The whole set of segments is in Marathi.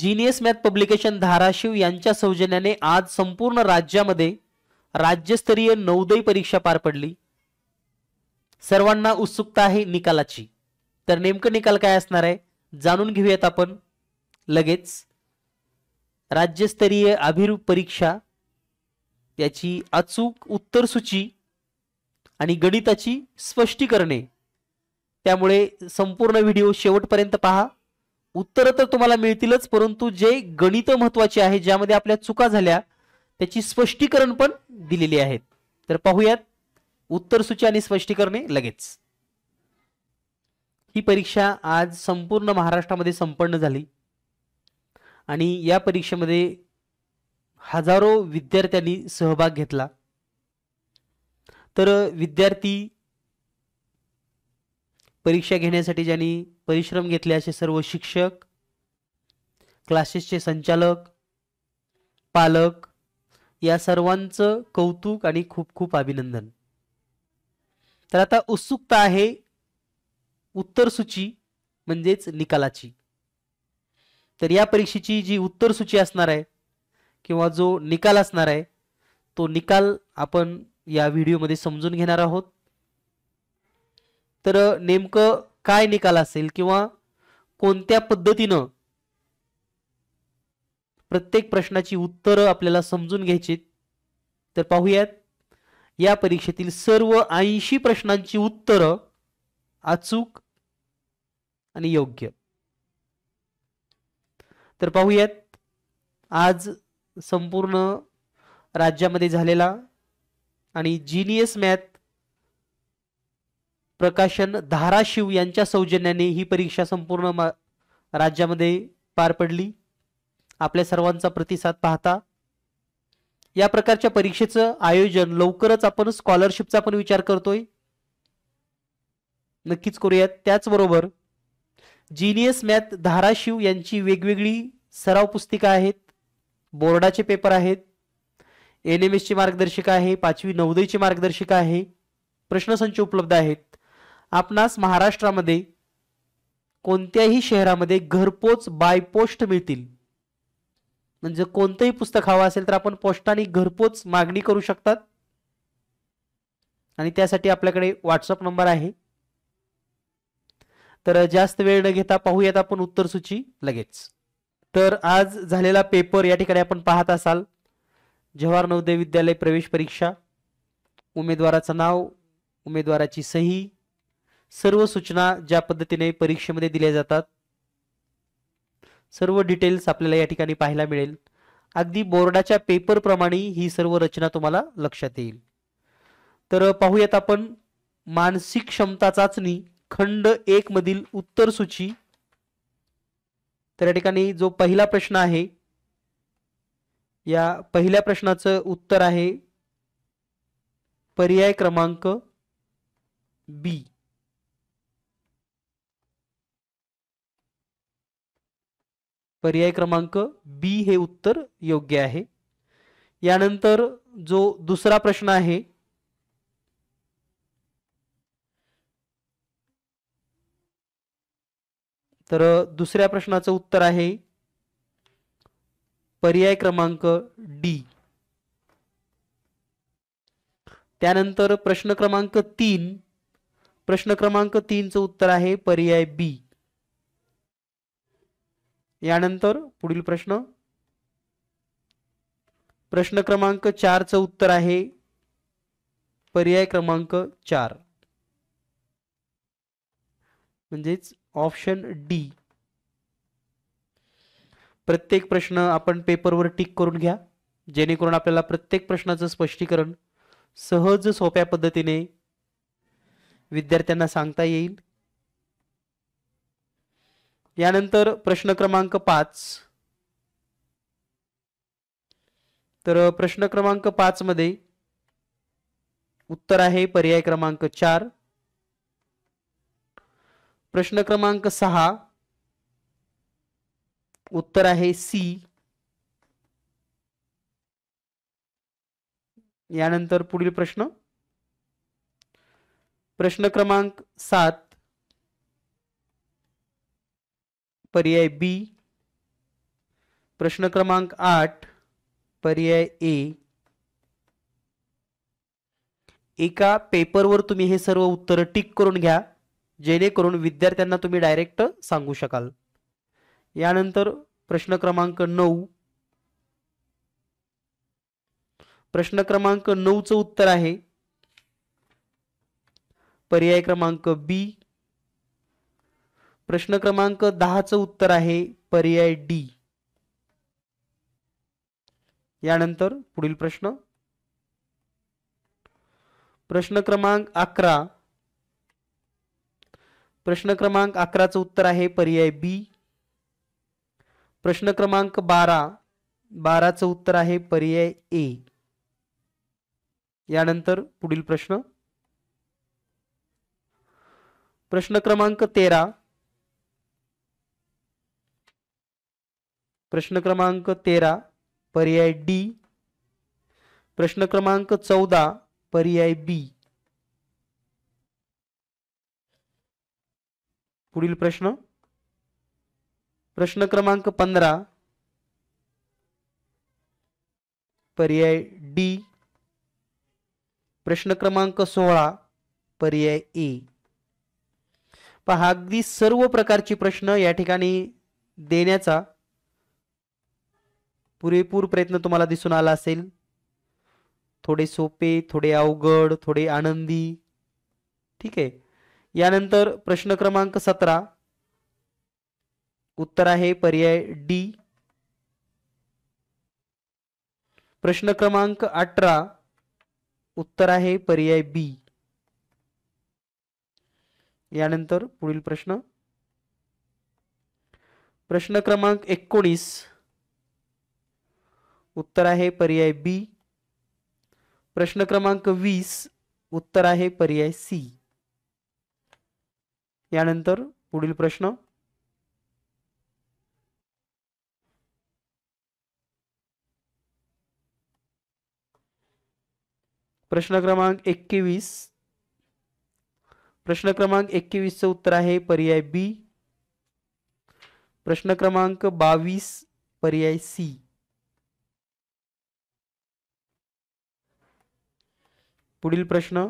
जिनियस मॅथ पब्लिकेशन धाराशिव यांच्या सौजन्याने आज संपूर्ण राज्यामध्ये राज्यस्तरीय नौदयी परीक्षा पार पडली सर्वांना उत्सुकता आहे निकालाची तर नेमकं निकाल काय असणार आहे जाणून घेऊयात आपण लगेच राज्यस्तरीय अभिरूप परीक्षा त्याची अचूक उत्तरसूची आणि गणिताची स्पष्टीकरणे त्यामुळे संपूर्ण व्हिडिओ शेवटपर्यंत पहा उत्तरं तर तुम्हाला मिळतीलच परंतु जे गणित महत्वाचे आहे ज्यामध्ये आपल्या चुका झाल्या त्याची स्पष्टीकरण पण दिलेली आहेत तर पाहूयात उत्तर सूची आणि स्पष्टीकरणे लगेच ही परीक्षा आज संपूर्ण महाराष्ट्रामध्ये संपन्न झाली आणि या परीक्षेमध्ये हजारो विद्यार्थ्यांनी सहभाग घेतला तर विद्यार्थी परीक्षा घेण्यासाठी ज्यांनी परिश्रम घेतले असे सर्व शिक्षक क्लासेसचे संचालक पालक या सर्वांचं कौतुक आणि खूप खूप अभिनंदन तर आता उत्सुकता आहे उत्तरसूची म्हणजेच निकालाची तर या परीक्षेची जी उत्तरसूची असणार आहे किंवा जो निकाल असणार आहे तो निकाल आपण या व्हिडिओमध्ये समजून घेणार आहोत तर नेमकं काय निकाल असेल किंवा कोणत्या पद्धतीनं प्रत्येक प्रश्नाची उत्तरं आपल्याला समजून घ्यायची तर पाहूयात या परीक्षेतील सर्व ऐंशी प्रश्नांची उत्तरं अचूक आणि योग्य तर पाहूयात आज संपूर्ण राज्यामध्ये झालेला आणि जिनियस मॅथ प्रकाशन धाराशिव यांच्या सौजन्याने ही परीक्षा संपूर्ण राज्यामध्ये पार पडली आपल्या सर्वांचा प्रतिसाद पाहता या प्रकारच्या परीक्षेचं आयोजन लवकरच आपण स्कॉलरशिपचा पण विचार करतोय नक्कीच करूयात त्याचबरोबर जीनियस मॅथ धाराशिव यांची वेगवेगळी सराव पुस्तिका आहेत बोर्डाचे पेपर आहेत एन एम एसची मार्गदर्शिका आहे पाचवी नवोदयची मार्गदर्शिका आहे प्रश्नसंच उपलब्ध आहेत आपणास महाराष्ट्रामध्ये कोणत्याही शहरामध्ये घरपोच बाय पोस्ट मिळतील म्हणजे कोणतंही पुस्तक हवं असेल तर आपण पोस्टाने घरपोच मागणी करू शकतात आणि त्यासाठी आपल्याकडे व्हॉट्सअप नंबर आहे तर जास्त वेळ न घेता पाहूयात आपण उत्तरसूची लगेच तर आज झालेला पेपर या ठिकाणी आपण पाहत असाल जवाहर नवोदय विद्यालय प्रवेश परीक्षा उमेदवाराचं नाव उमेदवाराची सही सर्व सूचना ज्या पद्धतीने परीक्षेमध्ये दिल्या जातात सर्व डिटेल्स आपल्याला या ठिकाणी पाहायला मिळेल अगदी बोर्डाच्या पेपरप्रमाणे ही सर्व रचना तुम्हाला लक्षात येईल तर पाहूयात आपण मानसिक क्षमता चाचणी खंड एक मधील उत्तर सूची तर या ठिकाणी जो पहिला प्रश्न आहे या पहिल्या प्रश्नाचं उत्तर आहे पर्याय क्रमांक बी पर्याय क्रमांक बी हे उत्तर योग्य आहे यानंतर जो दुसरा प्रश्न आहे तर दुसऱ्या प्रश्नाचं उत्तर आहे पर्याय क्रमांक डी त्यानंतर प्रश्न क्रमांक तीन प्रश्न क्रमांक तीनचं उत्तर आहे पर्याय बी यानंतर पुढील प्रश्न प्रश्न क्रमांक चारचं उत्तर आहे पर्याय क्रमांक चार म्हणजेच ऑप्शन डी प्रत्येक प्रश्न आपण पेपरवर टिक करून घ्या जेणेकरून आपल्याला प्रत्येक प्रश्नाचं स्पष्टीकरण सहज सोप्या पद्धतीने विद्यार्थ्यांना सांगता येईल यानंतर प्रश्न क्रमांक पाच तर प्रश्न क्रमांक पाच मध्ये उत्तर आहे पर्याय क्रमांक चार प्रश्न क्रमांक सहा उत्तर आहे सी यानंतर पुढील प्रश्न प्रश्न क्रमांक सात पर्याय बी प्रश्न क्रमांक आठ पर्याय ए एका पेपरवर तुम्ही हे सर्व उत्तर टिक करून घ्या जेणेकरून विद्यार्थ्यांना तुम्ही डायरेक्ट सांगू शकाल यानंतर प्रश्न क्रमांक नऊ प्रश्न क्रमांक नऊचं उत्तर आहे पर्याय क्रमांक बी प्रश्न क्रमांक दहाचं उत्तर आहे पर्याय डी यानंतर पुढील प्रश्न प्रश्न क्रमांक अकरा प्रश्न क्रमांक अकराचं उत्तर आहे पर्याय बी प्रश्न क्रमांक बारा बाराचं उत्तर आहे पर्याय ए यानंतर पुढील प्रश्न प्रश्न क्रमांक तेरा प्रश्न क्रमांक तेरा पर्याय डी प्रश्न क्रमांक चौदा पर्याय बी पुढील प्रश्न प्रश्न क्रमांक पंधरा पर्याय डी प्रश्न क्रमांक सोळा पर्याय ए पहा अगदी सर्व प्रकारची प्रश्न या ठिकाणी देण्याचा पुरेपूर प्रयत्न तुम्हाला दिसून आला असेल थोडे सोपे थोडे अवघड थोडे आनंदी ठीक आहे यानंतर प्रश्न क्रमांक सतरा उत्तर आहे पर्याय डी प्रश्न क्रमांक अठरा उत्तर आहे पर्याय बी यानंतर पुढील प्रश्न प्रश्न क्रमांक एकोणीस उत्तर आहे पर्याय बी प्रश्न क्रमांक वीस उत्तर आहे पर्याय सी यानंतर पुढील प्रश्न प्रश्न क्रमांक एकवीस प्रश्न क्रमांक एकवीसचं उत्तर आहे पर्याय बी प्रश्न क्रमांक बावीस पर्याय सी पुढील प्रश्न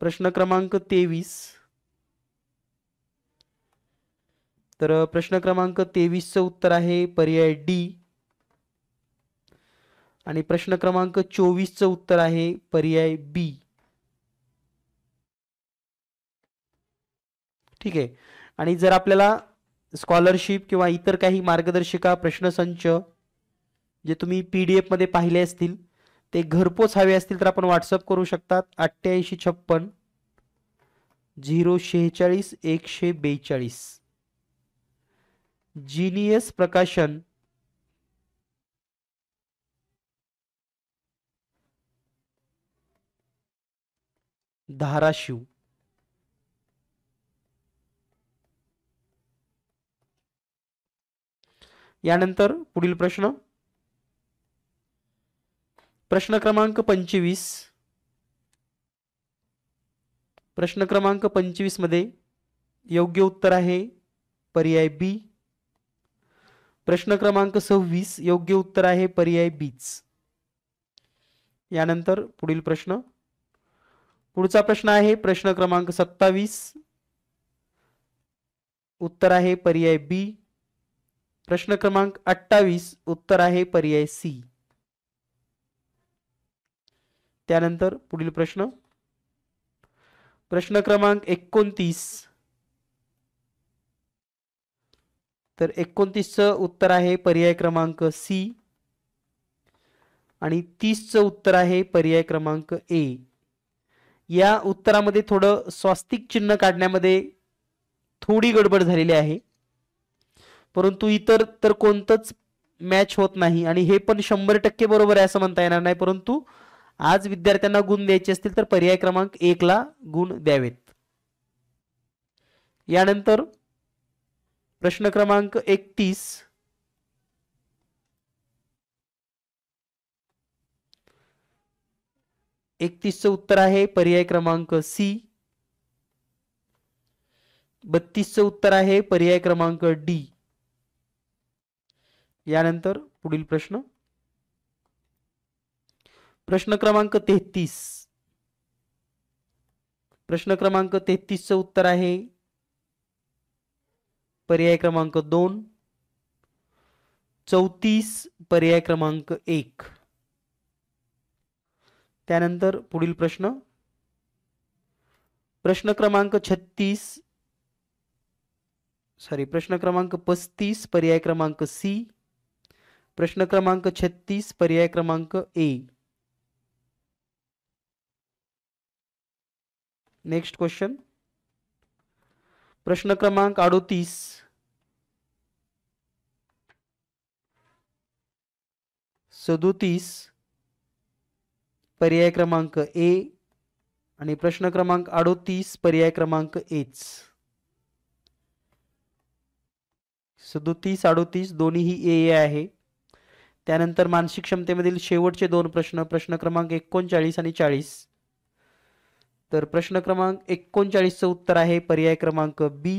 प्रश्न क्रमांक तेवीस तर प्रश्न क्रमांक तेवीसचं उत्तर आहे पर्याय डी आणि प्रश्न क्रमांक चोवीसचं उत्तर आहे पर्याय बी ठीक आहे आणि जर आपल्याला स्कॉलरशिप किंवा इतर काही मार्गदर्शिका प्रश्नसंच जे तुम्ही पी डी एफमध्ये पाहिले असतील ते घरपोच हवे असतील तर आपण व्हॉट्सअप करू शकतात अठ्ठ्याऐंशी छप्पन झिरो शेहेचाळीस एकशे बेचाळीस जिनियस प्रकाशन धाराशिव यानंतर पुढील प्रश्न प्रश्न क्रमांक पंचवीस प्रश्न क्रमांक पंचवीस मध्ये योग्य उत्तर आहे पर्याय बी प्रश्न क्रमांक सव्वीस योग्य उत्तर आहे पर्याय बीच यानंतर पुढील प्रश्न पुढचा प्रश्न आहे प्रश्न क्रमांक सत्तावीस उत्तर आहे पर्याय बी प्रश्न क्रमांक अठ्ठावीस उत्तर आहे पर्याय सी त्यानंतर पुढील प्रश्न प्रश्न क्रमांक एकोणतीस तर एकोणतीसचं उत्तर आहे पर्याय क्रमांक सी आणि तीसचं उत्तर आहे पर्याय क्रमांक ए या उत्तरामध्ये थोडं स्वास्तिक चिन्ह काढण्यामध्ये थोडी गडबड झालेली आहे परंतु इतर तर कोणतंच मॅच होत नाही आणि हे पण शंभर टक्के बरोबर आहे असं म्हणता येणार नाही परंतु आज विद्यार्थ्यांना गुण द्यायचे असतील तर पर्याय क्रमांक ला गुण द्यावेत यानंतर प्रश्न क्रमांक एकतीस एकतीसचं उत्तर आहे पर्याय क्रमांक सी बत्तीसचं उत्तर आहे पर्याय क्रमांक डी यानंतर पुढील प्रश्न प्रश्न क्रमांक तेहतीस प्रश्न क्रमांक तेहतीसचं उत्तर आहे पर्याय क्रमांक दोन चौतीस पर्याय क्रमांक एक त्यानंतर पुढील प्रश्न प्रश्न क्रमांक छत्तीस सॉरी प्रश्न क्रमांक पस्तीस पर्याय क्रमांक सी प्रश्न क्रमांक छत्तीस पर्याय क्रमांक ए नेक्स्ट क्वेश्चन प्रश्न क्रमांक अडोतीस सदोतीस पर्याय क्रमांक ए आणि प्रश्न क्रमांक अडोतीस पर्याय क्रमांक एच सदोतीस अडोतीस दोन्ही ए ए आहे त्यानंतर मानसिक क्षमतेमधील शेवटचे दोन प्रश्न प्रश्न क्रमांक एकोणचाळीस आणि चाळीस तर प्रश्न क्रमांक एकोणचाळीसचं उत्तर आहे पर्याय क्रमांक बी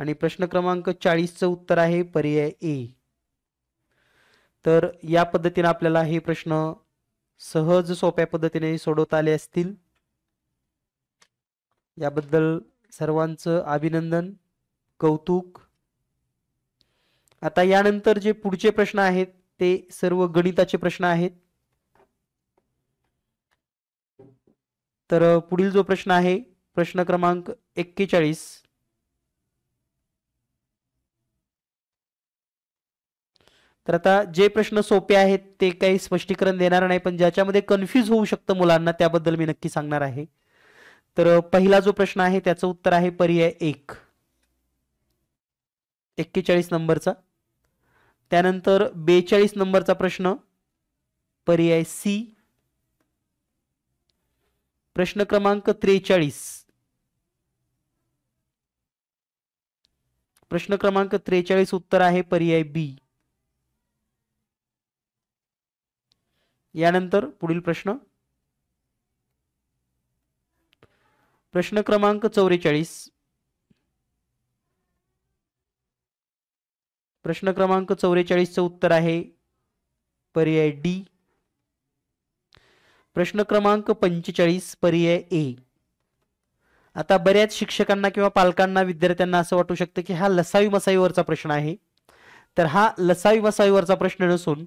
आणि प्रश्न क्रमांक चाळीसचं उत्तर आहे पर्याय ए तर या पद्धतीने आपल्याला हे प्रश्न सहज सोप्या पद्धतीने सोडवता आले असतील याबद्दल सर्वांचं अभिनंदन कौतुक आता यानंतर जे पुढचे प्रश्न आहेत ते सर्व गणिताचे प्रश्न आहेत तर पुढील जो प्रश्न आहे प्रश्न क्रमांक एक्केचाळीस तर आता जे प्रश्न सोपे आहेत ते काही स्पष्टीकरण देणार नाही पण ज्याच्यामध्ये कन्फ्यूज होऊ शकतं मुलांना त्याबद्दल मी नक्की सांगणार आहे तर पहिला जो प्रश्न आहे त्याचं उत्तर आहे पर्याय एक एक्केचाळीस नंबरचा त्यानंतर बेचाळीस नंबरचा प्रश्न पर्याय सी प्रश्न क्रमांक त्रेचाळीस प्रश्न क्रमांक त्रेचाळीस उत्तर आहे पर्याय बी यानंतर पुढील प्रश्न प्रश्न क्रमांक चौवेचाळीस प्रश्न क्रमांक चौवेचाळीसचं उत्तर आहे पर्याय डी प्रश्न क्रमांक पंचेचाळीस पर्याय ए आता बऱ्याच शिक्षकांना किंवा पालकांना विद्यार्थ्यांना असं वाटू शकतं की हा लसावी मसाईवरचा प्रश्न आहे तर हा लसावी मसाईवरचा प्रश्न नसून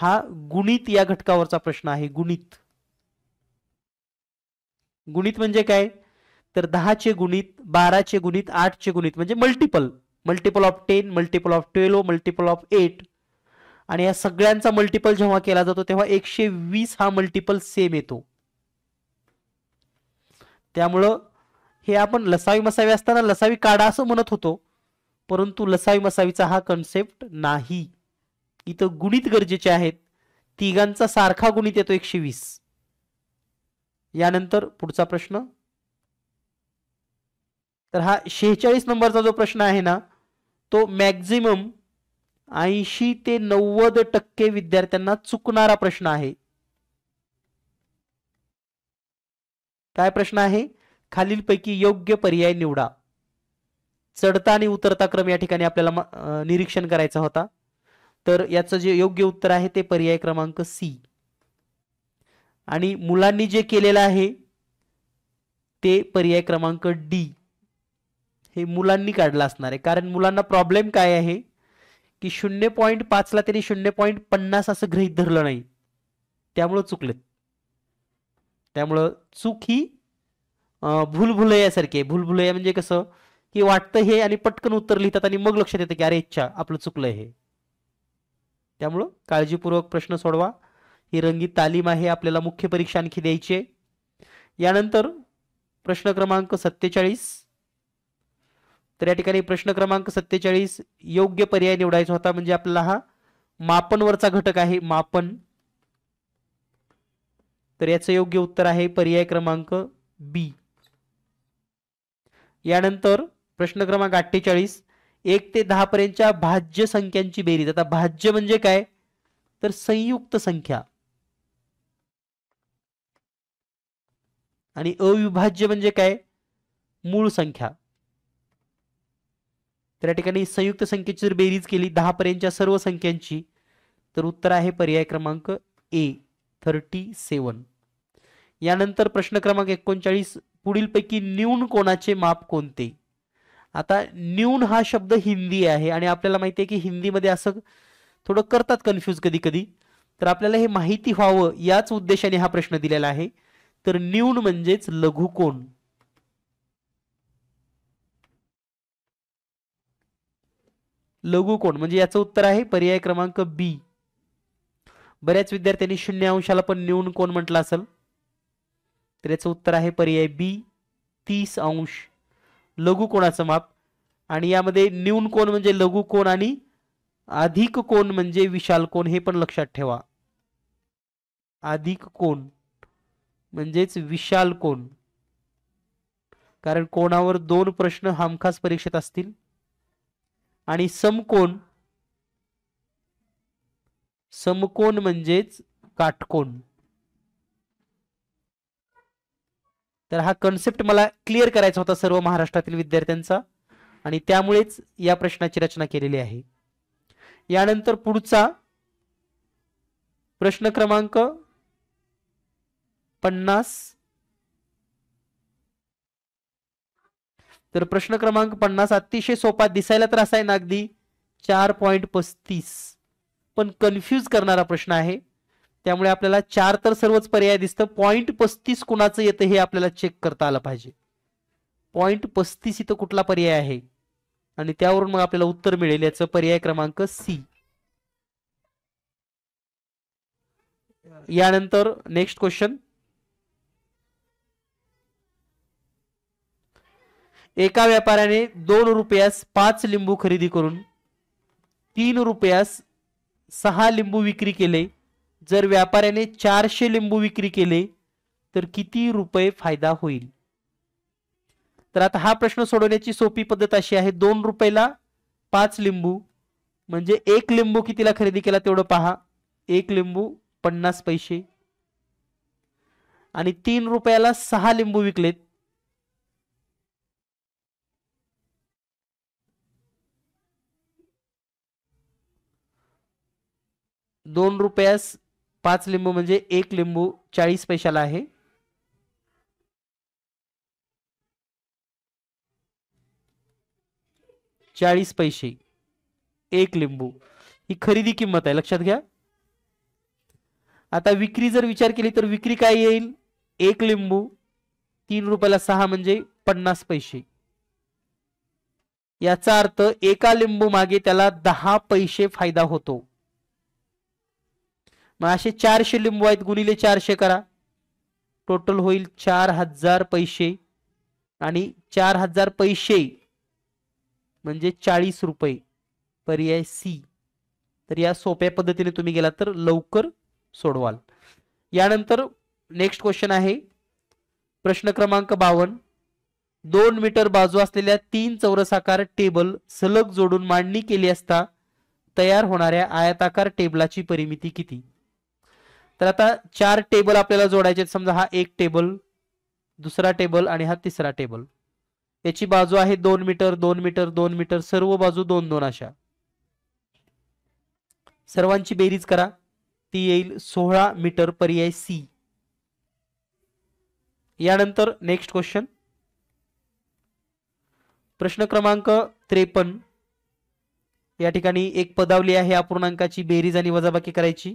हा गुणित या घटकावरचा प्रश्न आहे गुणित गुणित म्हणजे काय तर दहाचे गुणित बाराचे गुणित आठचे गुणित म्हणजे multiple multiple of ten multiple of twelve multiple of eight आणि या सगळ्यांचा मल्टिपल जेव्हा केला जातो तेव्हा एकशे वीस हा मल्टिपल सेम येतो त्यामुळं हे आपण लसावी मसावी असताना लसावी काढा असं म्हणत होतो परंतु लसावी मसावीचा हा कन्सेप्ट नाही इथं गुणित गरजेचे आहेत तिघांचा सारखा गुणित येतो एकशे वीस यानंतर पुढचा प्रश्न तर हा शेहेचाळीस नंबरचा जो प्रश्न आहे ना तो मॅक्झिमम ऐंशी ते नव्वद टक्के विद्यार्थ्यांना चुकणारा प्रश्न आहे काय प्रश्न आहे खालीलपैकी योग्य पर्याय निवडा चढता आणि उतरता क्रम या ठिकाणी आपल्याला निरीक्षण करायचा होता तर याचं जे योग्य उत्तर आहे ते पर्याय क्रमांक सी आणि मुलांनी जे केलेलं आहे ते पर्याय क्रमांक डी हे मुलांनी काढला असणार आहे कारण मुलांना प्रॉब्लेम काय आहे की शून्य पॉईंट पाचला त्यांनी शून्य पॉईंट पन्नास असं गृहित धरलं नाही त्यामुळं चुकले त्यामुळं चूक ही भूलभुलयासारखी आहे भूलभुलया म्हणजे कसं की वाटतं हे आणि पटकन उत्तर लिहितात आणि मग लक्षात येतं की अरे इच्छा आपलं चुकलं हे त्यामुळं काळजीपूर्वक प्रश्न सोडवा ही रंगीत तालीम आहे आपल्याला मुख्य परीक्षा आणखी द्यायची आहे यानंतर प्रश्न क्रमांक सत्तेचाळीस तर या ठिकाणी प्रश्न क्रमांक सत्तेचाळीस योग्य पर्याय निवडायचा होता म्हणजे आपला हा मापनवरचा घटक आहे मापन तर याचं योग्य उत्तर आहे पर्याय क्रमांक बी यानंतर प्रश्न क्रमांक अठ्ठेचाळीस एक ते दहा पर्यंतच्या भाज्य संख्यांची बेरीज आता भाज्य म्हणजे काय तर संयुक्त संख्या आणि अविभाज्य म्हणजे काय मूळ संख्या तर या ठिकाणी संयुक्त संख्येची जर बेरीज केली दहा पर्यंतच्या सर्व संख्यांची तर उत्तर आहे पर्याय क्रमांक ए थर्टी सेवन यानंतर प्रश्न क्रमांक एकोणचाळीस पुढीलपैकी न्यून कोणाचे माप कोणते आता न्यून हा शब्द हिंदी आहे आणि आपल्याला माहिती आहे की हिंदीमध्ये असं थोडं करतात कन्फ्यूज कधी कधी तर आपल्याला हे माहिती व्हावं याच उद्देशाने हा प्रश्न दिलेला आहे तर न्यून म्हणजेच लघुकोण लघुकोण म्हणजे याचं उत्तर आहे पर्याय क्रमांक बी बऱ्याच विद्यार्थ्यांनी शून्य अंशाला पण न्यून कोण म्हटलं असेल तर याचं उत्तर आहे पर्याय बी तीस अंश लघुकोणाचं माप आणि यामध्ये न्यून कोण म्हणजे लघु कोण आणि अधिक कोण म्हणजे विशाल कोण हे पण लक्षात ठेवा अधिक कोण म्हणजेच विशाल कोण कारण कोणावर दोन प्रश्न हमखास परीक्षेत असतील आणि समकोण समकोण म्हणजेच काटकोण तर हा कन्सेप्ट मला क्लिअर करायचा होता सर्व महाराष्ट्रातील विद्यार्थ्यांचा आणि त्यामुळेच या प्रश्नाची रचना केलेली आहे यानंतर पुढचा प्रश्न क्रमांक पन्नास तर प्रश्न क्रमांक पन्नास अतिशय सोपा दिसायला तर असा आहे ना अगदी चार पॉईंट पस्तीस पण कन्फ्यूज करणारा प्रश्न आहे त्यामुळे आपल्याला चार तर सर्वच पर्याय दिसतं पॉईंट पस्तीस कुणाचं येतं हे आपल्याला चेक करता आलं पाहिजे पॉईंट पस्तीस इथं कुठला पर्याय आहे आणि त्यावरून मग आपल्याला उत्तर मिळेल याचं पर्याय क्रमांक सी यानंतर नेक्स्ट क्वेश्चन एका व्यापाऱ्याने दोन रुपयास पाच लिंबू खरेदी करून तीन रुपयास सहा लिंबू विक्री केले जर व्यापाऱ्याने चारशे लिंबू विक्री केले तर किती रुपये फायदा होईल तर आता हा प्रश्न सोडवण्याची सोपी पद्धत अशी आहे दोन रुपयाला पाच लिंबू म्हणजे एक लिंबू कितीला खरेदी केला तेवढं पहा एक लिंबू पन्नास पैसे आणि तीन रुपयाला सहा लिंबू विकलेत दोन रुपयास पाच लिंबू म्हणजे एक लिंबू चाळीस पैशाला आहे चाळीस पैसे एक लिंबू ही खरेदी किंमत आहे लक्षात घ्या आता विक्री जर विचार केली तर विक्री काय येईल एक लिंबू तीन रुपयाला सहा म्हणजे पन्नास पैसे याचा अर्थ एका लिंबू मागे त्याला दहा पैसे फायदा होतो मग असे चारशे लिंबू आहेत गुणिले चारशे करा टोटल होईल चार हजार पैसे आणि चार हजार पैसे म्हणजे चाळीस रुपये पर्याय सी तर या सोप्या पद्धतीने तुम्ही गेला तर लवकर सोडवाल यानंतर नेक्स्ट क्वेश्चन आहे प्रश्न क्रमांक बावन दोन मीटर बाजू असलेल्या तीन चौरसाकार टेबल सलग जोडून मांडणी केली असता तयार होणाऱ्या आयताकार टेबलाची परिमिती किती तर आता चार टेबल आपल्याला जोडायचे समजा हा एक टेबल दुसरा टेबल आणि हा तिसरा टेबल याची बाजू आहे दोन मीटर दोन मीटर दोन मीटर सर्व बाजू दोन दोन अशा सर्वांची बेरीज करा ती येईल सोळा मीटर पर्याय सी यानंतर नेक्स्ट क्वेश्चन प्रश्न क्रमांक त्रेपन्न या ठिकाणी एक पदावली आहे अपूर्णांकाची बेरीज आणि वजाबाकी करायची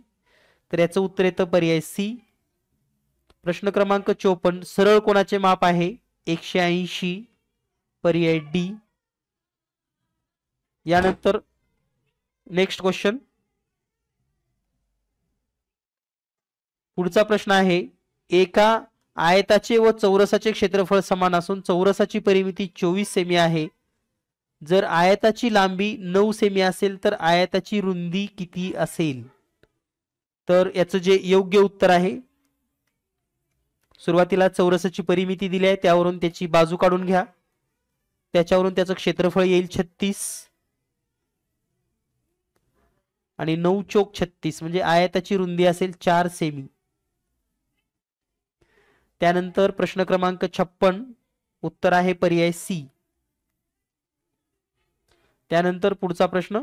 तर याचं उत्तर येतं पर्याय सी प्रश्न क्रमांक चोपन्न सरळ कोणाचे माप आहे एकशे ऐंशी पर्याय डी यानंतर नेक्स्ट क्वेश्चन पुढचा प्रश्न आहे एका आयताचे व चौरसाचे क्षेत्रफळ समान असून चौरसाची परिमिती चोवीस सेमी आहे जर आयताची लांबी नऊ सेमी असेल तर आयताची रुंदी किती असेल तर याचं जे योग्य उत्तर आहे सुरुवातीला चौरसाची परिमिती दिली आहे त्यावरून त्याची बाजू काढून घ्या त्याच्यावरून त्याचं क्षेत्रफळ येईल छत्तीस आणि नऊ चोक छत्तीस म्हणजे आयाताची रुंदी असेल चार सेमी त्यानंतर प्रश्न क्रमांक छप्पन उत्तर आहे पर्याय सी त्यानंतर पुढचा प्रश्न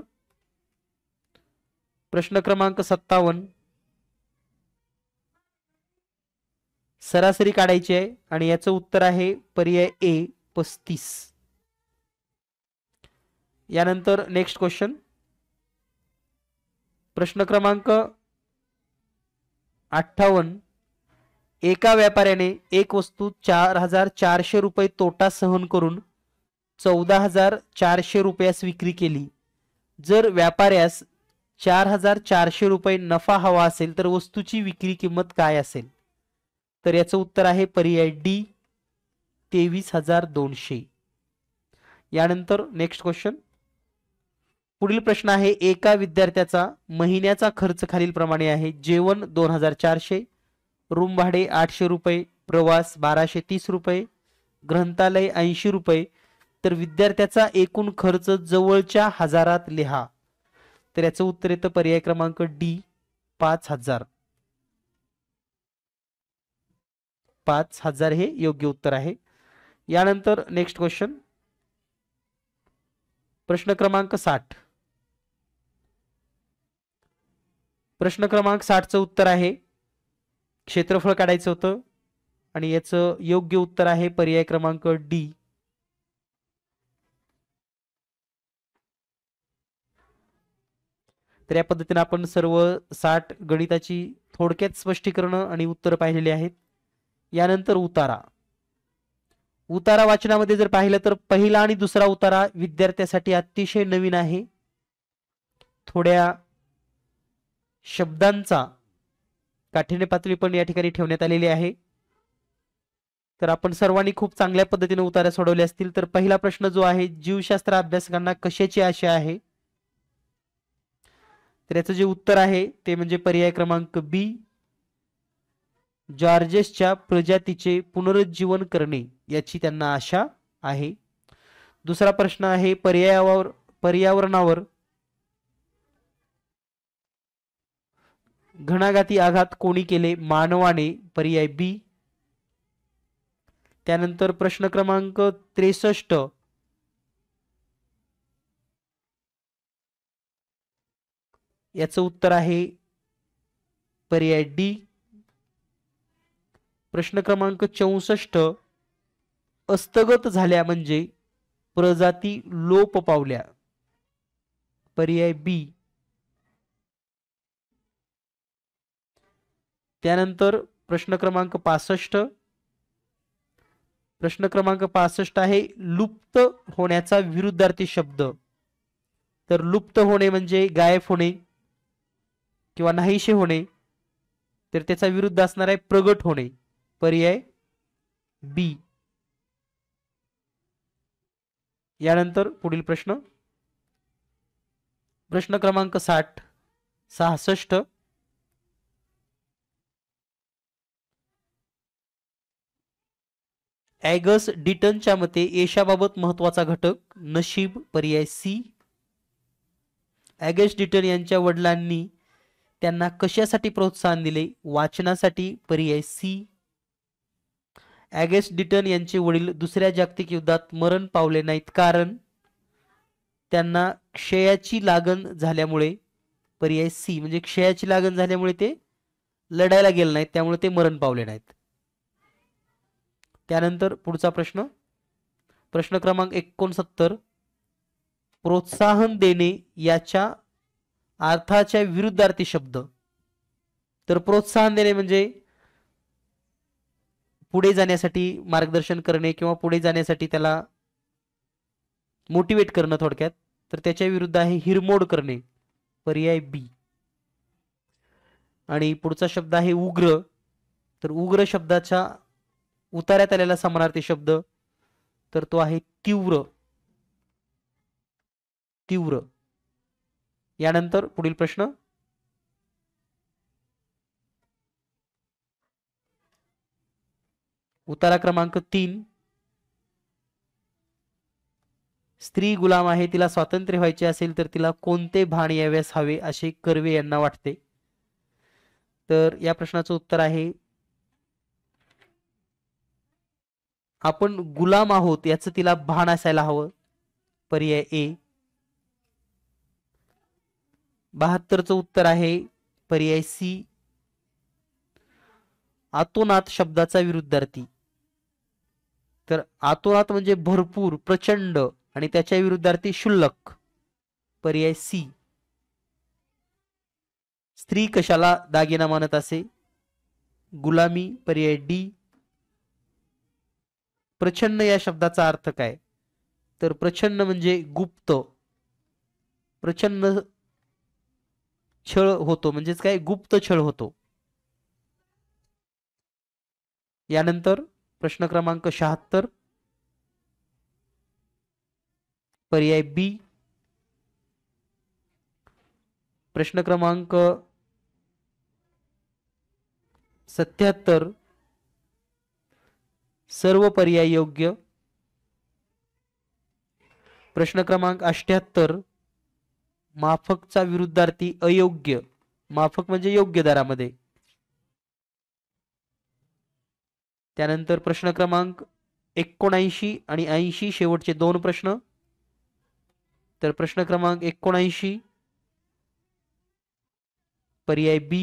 प्रश्न क्रमांक सत्तावन्न सरासरी काढायची आहे आणि याचं उत्तर आहे पर्याय ए पस्तीस यानंतर नेक्स्ट क्वेश्चन प्रश्न क्रमांक अठ्ठावन्न एका व्यापाऱ्याने एक वस्तू चार हजार चारशे रुपये तोटा सहन करून चौदा हजार चारशे रुपयास विक्री केली जर व्यापाऱ्यास चार हजार चारशे रुपये नफा हवा असेल तर वस्तूची विक्री किंमत काय असेल तर याचं उत्तर आहे पर्याय डी तेवीस हजार दोनशे यानंतर नेक्स्ट क्वेश्चन पुढील प्रश्न आहे एका विद्यार्थ्याचा महिन्याचा खर्च खालीलप्रमाणे आहे जेवण दोन हजार चारशे रूम भाडे आठशे रुपये प्रवास बाराशे तीस रुपये ग्रंथालय ऐंशी रुपये तर विद्यार्थ्याचा एकूण खर्च जवळच्या हजारात लिहा तर याचं उत्तर येतं पर्याय क्रमांक डी पाच हजार पाच हजार हे योग्य उत्तर आहे यानंतर नेक्स्ट क्वेश्चन प्रश्न क्रमांक साठ प्रश्न क्रमांक साठचं उत्तर आहे क्षेत्रफळ काढायचं होतं आणि याचं योग्य उत्तर आहे पर्याय क्रमांक डी तर या पद्धतीने आपण सर्व साठ गणिताची थोडक्यात स्पष्टीकरण आणि उत्तर पाहिलेली आहेत यानंतर उतारा उतारा वाचनामध्ये जर पाहिलं तर पहिला आणि दुसरा उतारा विद्यार्थ्यासाठी अतिशय नवीन आहे थोड्या शब्दांचा काठिण्य पातळी पण या ठिकाणी ठेवण्यात आलेली आहे तर आपण सर्वांनी खूप चांगल्या पद्धतीने उतारा सोडवले असतील तर पहिला प्रश्न जो आहे जीवशास्त्र अभ्यासकांना कशाची आशा आहे तर याचं जे उत्तर आहे ते म्हणजे पर्याय क्रमांक बी जॉर्जेसच्या प्रजातीचे पुनरुज्जीवन करणे याची त्यांना आशा आहे दुसरा प्रश्न आहे पर्यायावर पर्यावरणावर घणाघाती आघात कोणी केले मानवाने पर्याय बी त्यानंतर प्रश्न क्रमांक त्रेसष्ट याच उत्तर आहे पर्याय डी प्रश्न क्रमांक चौसष्ट अस्तगत झाल्या म्हणजे प्रजाती लोप पावल्या पर्याय बी त्यानंतर प्रश्न क्रमांक पासष्ट प्रश्न क्रमांक पासष्ट आहे लुप्त होण्याचा विरुद्धार्थी शब्द तर लुप्त होणे म्हणजे गायब होणे किंवा नाहीशे होणे तर त्याचा विरुद्ध असणार आहे प्रगट होणे पर्याय बी यानंतर पुढील प्रश्न प्रश्न क्रमांक साठ सहासष्ट ॲगस डिटनच्या मते येशाबाबत महत्वाचा घटक नशीब पर्याय सी एगस डिटन यांच्या वडिलांनी त्यांना कशासाठी प्रोत्साहन दिले वाचनासाठी पर्याय सी ॲगेस डिटन यांचे वडील दुसऱ्या जागतिक युद्धात मरण पावले नाहीत कारण त्यांना क्षयाची लागण झाल्यामुळे पर्याय सी म्हणजे क्षयाची लागण झाल्यामुळे ते लढायला गेले नाहीत त्यामुळे ते मरण पावले नाहीत त्यानंतर पुढचा प्रश्न प्रश्न क्रमांक एकोणसत्तर प्रोत्साहन देणे याच्या अर्थाच्या विरुद्धार्थी शब्द तर प्रोत्साहन देणे म्हणजे पुढे जाण्यासाठी मार्गदर्शन करणे किंवा पुढे जाण्यासाठी त्याला मोटिवेट करणं थोडक्यात तर त्याच्या विरुद्ध आहे हिरमोड करणे पर्याय बी आणि पुढचा शब्द आहे उग्र तर उग्र शब्दाच्या उतार्यात आलेला समानार्थी शब्द तर तो आहे तीव्र तीव्र यानंतर पुढील प्रश्न उतारा क्रमांक तीन स्त्री गुलाम आहे तिला स्वातंत्र्य व्हायचे असेल तर तिला कोणते भान याव्यास हवे असे कर्वे यांना वाटते तर या प्रश्नाचं उत्तर आहे आपण गुलाम आहोत याचं तिला भान असायला हवं पर्याय ए बहात्तरचं उत्तर आहे पर्याय सी आतोनात शब्दाचा विरुद्धार्थी तर आतोरात म्हणजे भरपूर प्रचंड आणि त्याच्या विरुद्धार्थी शुल्लक पर्याय सी स्त्री कशाला दागिना मानत असे गुलामी पर्याय डी प्रचंड या शब्दाचा अर्थ काय तर प्रचंड म्हणजे गुप्त प्रचंड छळ होतो म्हणजेच काय गुप्त छळ होतो यानंतर प्रश्न क्रमांक शहात्तर पर्याय बी प्रश्न क्रमांक सत्याहत्तर सर्व पर्याय योग्य प्रश्न क्रमांक अष्ट्याहत्तर माफकचा विरुद्धार्थी अयोग्य माफक म्हणजे योग्य दरामध्ये त्यानंतर प्रश्न क्रमांक एकोणऐंशी आणि ऐंशी शेवटचे दोन प्रश्न तर प्रश्न क्रमांक एकोणऐंशी पर्याय बी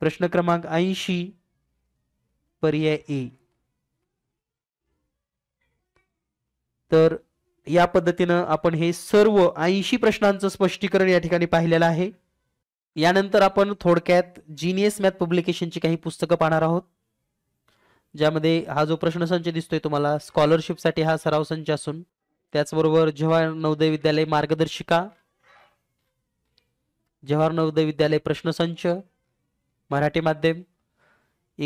प्रश्न क्रमांक ऐंशी पर्याय ए तर या पद्धतीनं आपण हे सर्व ऐंशी प्रश्नांचं स्पष्टीकरण या ठिकाणी पाहिलेलं आहे यानंतर आपण थोडक्यात जीनियस मॅथ पब्लिकेशनची काही पुस्तकं पाहणार आहोत ज्यामध्ये हा जो प्रश्नसंच दिसतोय तुम्हाला स्कॉलरशिपसाठी हा सराव संच असून त्याचबरोबर जवाहर नवोदय विद्यालय मार्गदर्शिका जवाहर नवोदय विद्यालय प्रश्नसंच मराठी माध्यम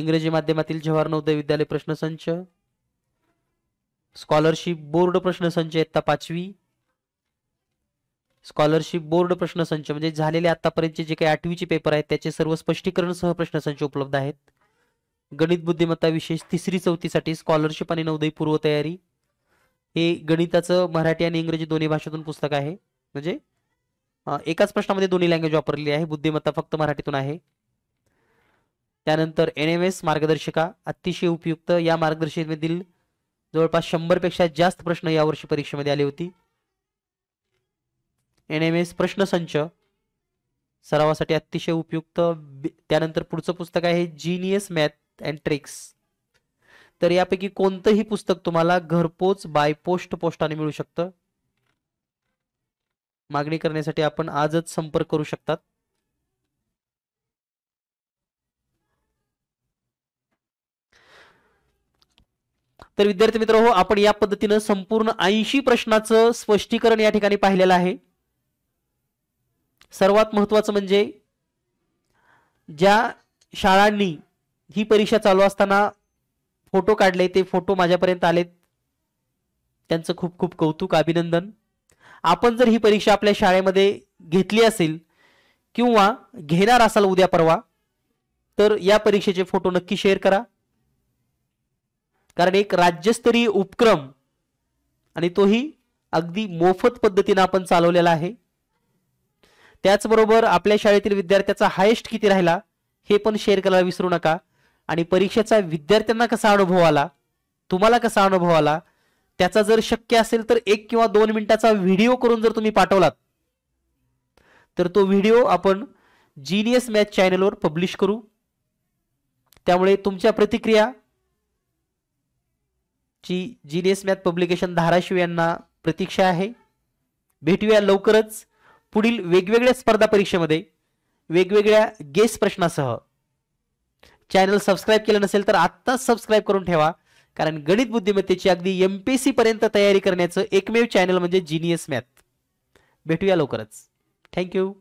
इंग्रजी माध्यमातील जवाहर नवोदय विद्यालय प्रश्नसंच स्कॉलरशिप बोर्ड प्रश्नसंच इयत्ता पाचवी स्कॉलरशिप बोर्ड प्रश्नसंच म्हणजे झालेले आतापर्यंतचे जे काही आठवीचे पेपर आहेत त्याचे सर्व स्पष्टीकरण सह प्रश्नसंच उपलब्ध आहेत गणित बुद्धिमत्ता विशेष तिसरी चौथीसाठी स्कॉलरशिप आणि नवदयी पूर्वतयारी हे गणिताचं मराठी आणि इंग्रजी दोन्ही भाषेतून पुस्तक आहे म्हणजे एकाच प्रश्नामध्ये दोन्ही लँग्वेज वापरलेली आहे बुद्धिमत्ता फक्त मराठीतून आहे त्यानंतर एन एम एस मार्गदर्शिका अतिशय उपयुक्त या मार्गदर्शिकेमधील जवळपास शंभरपेक्षा जास्त प्रश्न यावर्षी परीक्षेमध्ये आले होती एन एम एस प्रश्नसंच सरावासाठी अतिशय उपयुक्त त्यानंतर पुढचं पुस्तक आहे जीनियस मॅथ अँड ट्रिक्स तर यापैकी कोणतंही पुस्तक तुम्हाला घरपोच बाय पोस्ट पोस्टाने मिळू शकतं मागणी करण्यासाठी आपण आजच संपर्क करू शकतात तर विद्यार्थी मित्र हो आपण या पद्धतीनं संपूर्ण ऐंशी प्रश्नाचं स्पष्टीकरण या ठिकाणी पाहिलेलं आहे सर्वात महत्त्वाचं म्हणजे ज्या शाळांनी ही परीक्षा चालू असताना फोटो काढले ते फोटो माझ्यापर्यंत आलेत त्यांचं खूप खूप कौतुक अभिनंदन आपण जर ही परीक्षा आपल्या शाळेमध्ये घेतली असेल किंवा घेणार असाल उद्या परवा तर या परीक्षेचे फोटो नक्की शेअर करा कारण एक राज्यस्तरीय उपक्रम आणि तोही अगदी मोफत पद्धतीनं आपण चालवलेला आहे त्याचबरोबर आपल्या शाळेतील विद्यार्थ्याचा हायेस्ट किती राहिला हे पण शेअर करायला विसरू नका आणि परीक्षेचा विद्यार्थ्यांना कसा अनुभव आला तुम्हाला कसा अनुभव आला त्याचा जर शक्य असेल तर एक किंवा दोन मिनिटाचा व्हिडिओ करून जर तुम्ही पाठवलात तर तो व्हिडिओ आपण जीनियस मॅथ चॅनलवर पब्लिश करू त्यामुळे तुमच्या प्रतिक्रिया जी जीनियस मॅथ पब्लिकेशन धाराशिव यांना प्रतीक्षा आहे भेटूया लवकरच पुढील वेगवेगळ्या स्पर्धा परीक्षेमध्ये वेगवेगळ्या गेस प्रश्नासह चॅनल सबस्क्राईब केलं नसेल तर आत्ताच सबस्क्राईब करून ठेवा कारण गणित बुद्धिमत्तेची अगदी एम पी एस सी पर्यंत तयारी करण्याचं एकमेव चॅनल म्हणजे जिनियस मॅथ भेटूया लवकरच थँक्यू